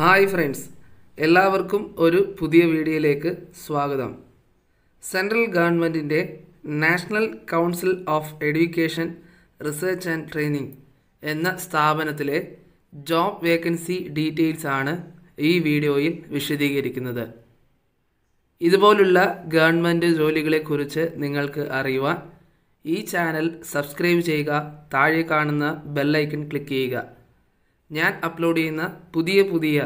hi friends എല്ലാവർക്കും ഒരു പുതിയ വീഡിയോയിലേക്ക് സ്വാഗതം സെൻട്രൽ ഗവൺമെൻറ്റിൻ്റെ national council of education research and training എന്ന സ്ഥാപനത്തിലെ ജോബ് വേക്കൻസി ഡീറ്റെയിൽസ് ആണ് ഈ വീഡിയോയിൽ വിശദീകരിക്കുന്നത് ഇതുപോലുള്ള ഗവൺമെൻറ് ജോലികളെക്കുറിച്ച് നിങ്ങൾക്ക് അറിയുവാൻ ഈ ചാനൽ സബ്സ്ക്രൈബ് ചെയ്യുക താഴെ കാണുന്ന ബെല്ലൈക്കൺ ക്ലിക്ക് ചെയ്യുക ഞാൻ അപ്ലോഡ് ചെയ്യുന്ന പുതിയ പുതിയ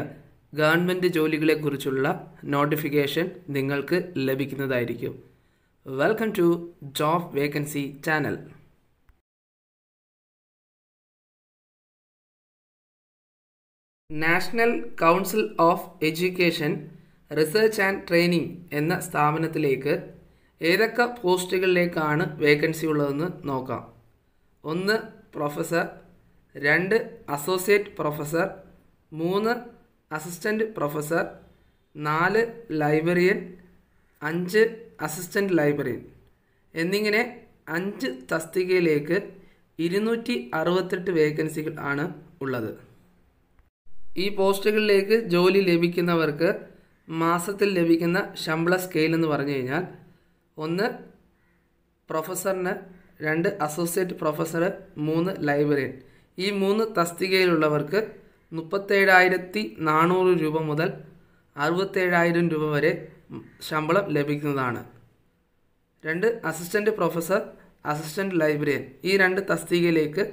ഗവൺമെൻറ് ജോലികളെക്കുറിച്ചുള്ള നോട്ടിഫിക്കേഷൻ നിങ്ങൾക്ക് ലഭിക്കുന്നതായിരിക്കും welcome to job vacancy channel national council of education research and training എന്ന സ്ഥാപനത്തിലേക്ക് ഏതൊക്കെ പോസ്റ്റുകളിലേക്കാണ് വേക്കൻസി ഉള്ളതെന്ന് നോക്കാം ഒന്ന് പ്രൊഫസർ രണ്ട് അസോസിയേറ്റ് പ്രൊഫസർ മൂന്ന് അസിസ്റ്റൻറ്റ് പ്രൊഫസർ നാല് ലൈബ്രറിയൻ അഞ്ച് അസിസ്റ്റൻറ്റ് ലൈബ്രറിയൻ എന്നിങ്ങനെ അഞ്ച് തസ്തികയിലേക്ക് ഇരുന്നൂറ്റി അറുപത്തെട്ട് വേക്കൻസികൾ ആണ് ഉള്ളത് ഈ പോസ്റ്റുകളിലേക്ക് ജോലി ലഭിക്കുന്നവർക്ക് മാസത്തിൽ ലഭിക്കുന്ന ശമ്പള സ്കെയിൽ എന്ന് പറഞ്ഞു കഴിഞ്ഞാൽ ഒന്ന് പ്രൊഫസറിന് രണ്ട് അസോസിയേറ്റ് പ്രൊഫസർ മൂന്ന് ലൈബ്രറിയൻ ഈ മൂന്ന് തസ്തികയിലുള്ളവർക്ക് മുപ്പത്തേഴായിരത്തി നാനൂറ് രൂപ മുതൽ അറുപത്തേഴായിരം രൂപ വരെ ശമ്പളം ലഭിക്കുന്നതാണ് രണ്ട് അസിസ്റ്റൻറ്റ് പ്രൊഫസർ അസിസ്റ്റൻറ്റ് ലൈബ്രറിയൻ ഈ രണ്ട് തസ്തികയിലേക്ക്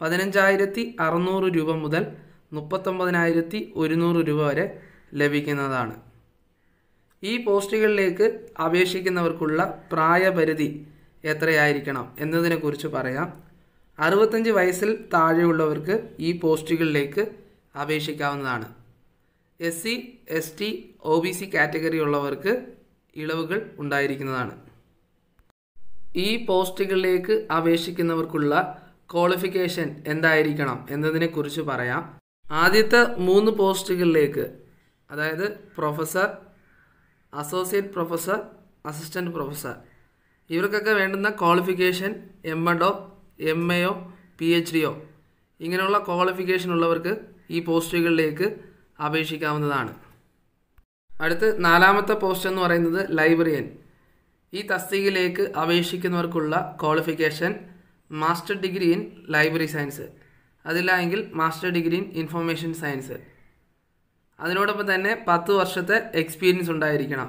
പതിനഞ്ചായിരത്തി അറുന്നൂറ് രൂപ മുതൽ മുപ്പത്തൊമ്പതിനായിരത്തി ഒരുന്നൂറ് രൂപ വരെ ലഭിക്കുന്നതാണ് ഈ പോസ്റ്റുകളിലേക്ക് അപേക്ഷിക്കുന്നവർക്കുള്ള പ്രായപരിധി എത്രയായിരിക്കണം എന്നതിനെക്കുറിച്ച് പറയാം അറുപത്തഞ്ച് വയസ്സിൽ താഴെയുള്ളവർക്ക് ഈ പോസ്റ്റുകളിലേക്ക് അപേക്ഷിക്കാവുന്നതാണ് S C S T O B C category ഉള്ളവർക്ക് ഇളവുകൾ ഉണ്ടായിരിക്കുന്നതാണ് ഈ പോസ്റ്റുകളിലേക്ക് അപേക്ഷിക്കുന്നവർക്കുള്ള ക്വാളിഫിക്കേഷൻ എന്തായിരിക്കണം എന്നതിനെക്കുറിച്ച് പറയാം ആദ്യത്തെ മൂന്ന് പോസ്റ്റുകളിലേക്ക് അതായത് professor associate professor assistant professor ഇവർക്കൊക്കെ വേണ്ടുന്ന ക്വാളിഫിക്കേഷൻ എം എഡോ എം എയോ പി എച്ച് ഡിയോ ഇങ്ങനെയുള്ള ക്വാളിഫിക്കേഷൻ ഉള്ളവർക്ക് ഈ പോസ്റ്റുകളിലേക്ക് അപേക്ഷിക്കാവുന്നതാണ് അടുത്ത് നാലാമത്തെ പോസ്റ്റ് എന്ന് പറയുന്നത് ലൈബ്രറിയൻ ഈ തസ്തികയിലേക്ക് അപേക്ഷിക്കുന്നവർക്കുള്ള qualification master degree in library science അതില്ലായെങ്കിൽ master degree in information science അതിനോടൊപ്പം തന്നെ പത്ത് വർഷത്തെ എക്സ്പീരിയൻസ് ഉണ്ടായിരിക്കണം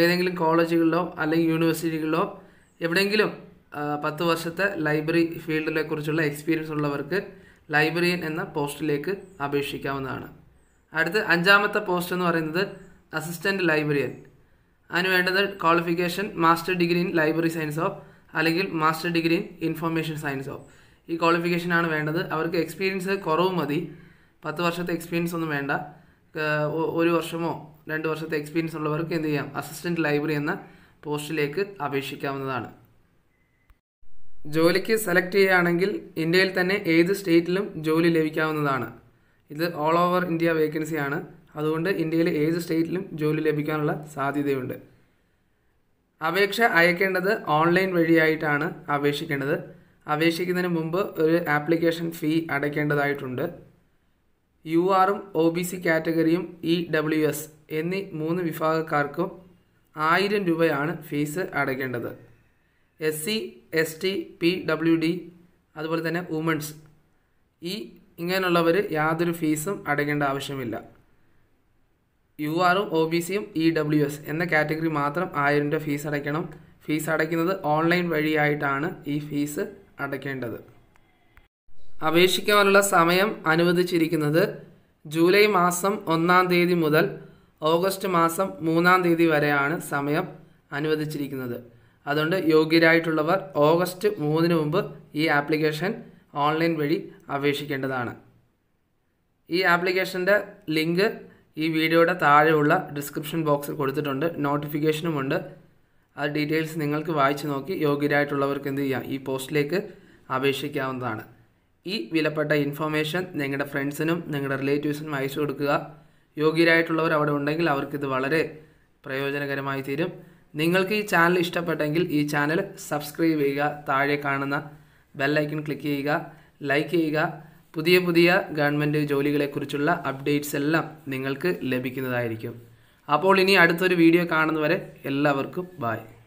ഏതെങ്കിലും കോളേജുകളിലോ അല്ലെങ്കിൽ യൂണിവേഴ്സിറ്റികളിലോ എവിടെയെങ്കിലും പത്ത് വർഷത്തെ ലൈബ്രറി ഫീൽഡിനെ കുറിച്ചുള്ള എക്സ്പീരിയൻസ് ഉള്ളവർക്ക് ലൈബ്രറിയൻ എന്ന പോസ്റ്റിലേക്ക് അപേക്ഷിക്കാവുന്നതാണ് അടുത്ത അഞ്ചാമത്തെ പോസ്റ്റ് എന്ന് പറയുന്നത് അസിസ്റ്റൻറ്റ് ലൈബ്രറിയൻ അതിന് വേണ്ടത് qualification master degree in library സയൻസോ അല്ലെങ്കിൽ മാസ്റ്റർ ഡിഗ്രി ഇൻ ഇൻഫർമേഷൻ സയൻസോ ഈ ക്വാളിഫിക്കേഷനാണ് വേണ്ടത് അവർക്ക് എക്സ്പീരിയൻസ് കുറവ് മതി പത്ത് വർഷത്തെ എക്സ്പീരിയൻസ് ഒന്നും വേണ്ട ഒരു വർഷമോ രണ്ട് വർഷത്തെ എക്സ്പീരിയൻസ് ഉള്ളവർക്ക് എന്ത് ചെയ്യാം അസിസ്റ്റൻറ്റ് ലൈബ്രറി എന്ന പോസ്റ്റിലേക്ക് അപേക്ഷിക്കാവുന്നതാണ് ജോലിക്ക് സെലക്ട് ചെയ്യുകയാണെങ്കിൽ ഇന്ത്യയിൽ തന്നെ ഏത് സ്റ്റേറ്റിലും ജോലി ലഭിക്കാവുന്നതാണ് ഇത് ഓൾ ഓവർ ഇന്ത്യ വേക്കൻസിയാണ് അതുകൊണ്ട് ഇന്ത്യയിലെ ഏത് സ്റ്റേറ്റിലും ജോലി ലഭിക്കാനുള്ള സാധ്യതയുണ്ട് അപേക്ഷ അയക്കേണ്ടത് ഓൺലൈൻ വഴിയായിട്ടാണ് അപേക്ഷിക്കേണ്ടത് അപേക്ഷിക്കുന്നതിന് മുമ്പ് ഒരു ആപ്ലിക്കേഷൻ ഫീ അടയ്ക്കേണ്ടതായിട്ടുണ്ട് യു ആറും ഒ ബി സി കാറ്റഗറിയും ഇ ഡബ്ല്യു എസ് എന്നീ മൂന്ന് വിഭാഗക്കാർക്കും ആയിരം രൂപയാണ് ഫീസ് അടയ്ക്കേണ്ടത് S C S T P W D അതുപോലെ തന്നെ വുമൺസ് ഈ ഇങ്ങനെയുള്ളവർ യാതൊരു ഫീസും അടയ്ക്കേണ്ട ആവശ്യമില്ല യു ആറും ഒ ബി സിയും ഇ ഡബ്ല്യു എസ് എന്ന കാറ്റഗറി മാത്രം ആയിരം രൂപ ഫീസ് അടയ്ക്കണം ഫീസ് അടയ്ക്കുന്നത് ഓൺലൈൻ വഴിയായിട്ടാണ് ഈ ഫീസ് അടയ്ക്കേണ്ടത് അപേക്ഷിക്കാനുള്ള സമയം അനുവദിച്ചിരിക്കുന്നത് ജൂലൈ മാസം ഒന്നാം തീയതി മുതൽ ഓഗസ്റ്റ് മാസം മൂന്നാം തീയതി വരെയാണ് സമയം അനുവദിച്ചിരിക്കുന്നത് അതുകൊണ്ട് യോഗ്യരായിട്ടുള്ളവർ ഓഗസ്റ്റ് മൂന്നിന് മുമ്പ് ഈ ആപ്ലിക്കേഷൻ ഓൺലൈൻ വഴി അപേക്ഷിക്കേണ്ടതാണ് ഈ ആപ്ലിക്കേഷൻ്റെ ലിങ്ക് ഈ വീഡിയോയുടെ താഴെയുള്ള ഡിസ്ക്രിപ്ഷൻ ബോക്സിൽ കൊടുത്തിട്ടുണ്ട് നോട്ടിഫിക്കേഷനുമുണ്ട് ആ ഡീറ്റെയിൽസ് നിങ്ങൾക്ക് വായിച്ചു നോക്കി യോഗ്യരായിട്ടുള്ളവർക്ക് എന്ത് ചെയ്യാം ഈ പോസ്റ്റിലേക്ക് അപേക്ഷിക്കാവുന്നതാണ് ഈ വിലപ്പെട്ട ഇൻഫർമേഷൻ നിങ്ങളുടെ ഫ്രണ്ട്സിനും നിങ്ങളുടെ റിലേറ്റീവ്സിനും അയച്ചു കൊടുക്കുക യോഗ്യരായിട്ടുള്ളവർ അവിടെ ഉണ്ടെങ്കിൽ അവർക്കിത് വളരെ പ്രയോജനകരമായി തീരും നിങ്ങൾക്ക് ഈ ചാനൽ ഇഷ്ടപ്പെട്ടെങ്കിൽ ഈ ചാനൽ സബ്സ്ക്രൈബ് ചെയ്യുക താഴെ കാണുന്ന ബെല്ലൈക്കൺ ക്ലിക്ക് ചെയ്യുക ലൈക്ക് ചെയ്യുക പുതിയ പുതിയ ഗവൺമെൻറ് ജോലികളെക്കുറിച്ചുള്ള അപ്ഡേറ്റ്സ് എല്ലാം നിങ്ങൾക്ക് ലഭിക്കുന്നതായിരിക്കും അപ്പോൾ ഇനി അടുത്തൊരു വീഡിയോ കാണുന്നവരെ എല്ലാവർക്കും ബായ്